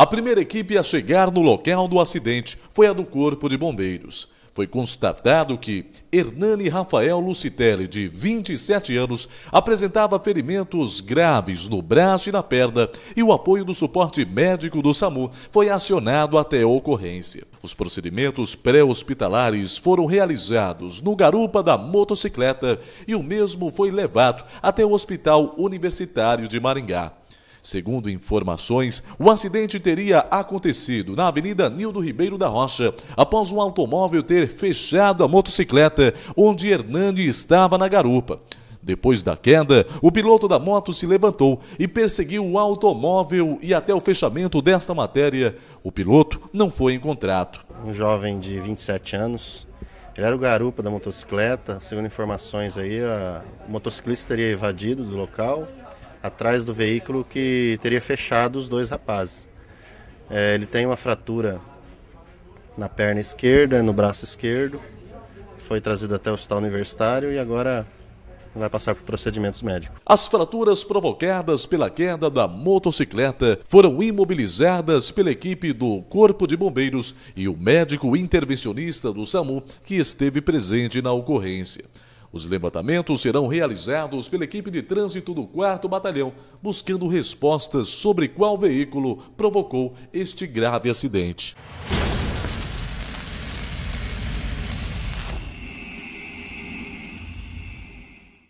A primeira equipe a chegar no local do acidente foi a do Corpo de Bombeiros. Foi constatado que Hernani Rafael Lucitelli, de 27 anos, apresentava ferimentos graves no braço e na perna e o apoio do suporte médico do SAMU foi acionado até a ocorrência. Os procedimentos pré-hospitalares foram realizados no garupa da motocicleta e o mesmo foi levado até o Hospital Universitário de Maringá. Segundo informações, o acidente teria acontecido na Avenida Nildo Ribeiro da Rocha, após um automóvel ter fechado a motocicleta onde Hernande estava na garupa. Depois da queda, o piloto da moto se levantou e perseguiu o automóvel e até o fechamento desta matéria, o piloto não foi encontrado. Um jovem de 27 anos, ele era o garupa da motocicleta, segundo informações aí, a motociclista teria evadido do local, atrás do veículo que teria fechado os dois rapazes. É, ele tem uma fratura na perna esquerda, no braço esquerdo, foi trazido até o hospital universitário e agora vai passar por procedimentos médicos. As fraturas provocadas pela queda da motocicleta foram imobilizadas pela equipe do Corpo de Bombeiros e o médico intervencionista do SAMU que esteve presente na ocorrência. Os levantamentos serão realizados pela equipe de trânsito do 4 Batalhão, buscando respostas sobre qual veículo provocou este grave acidente.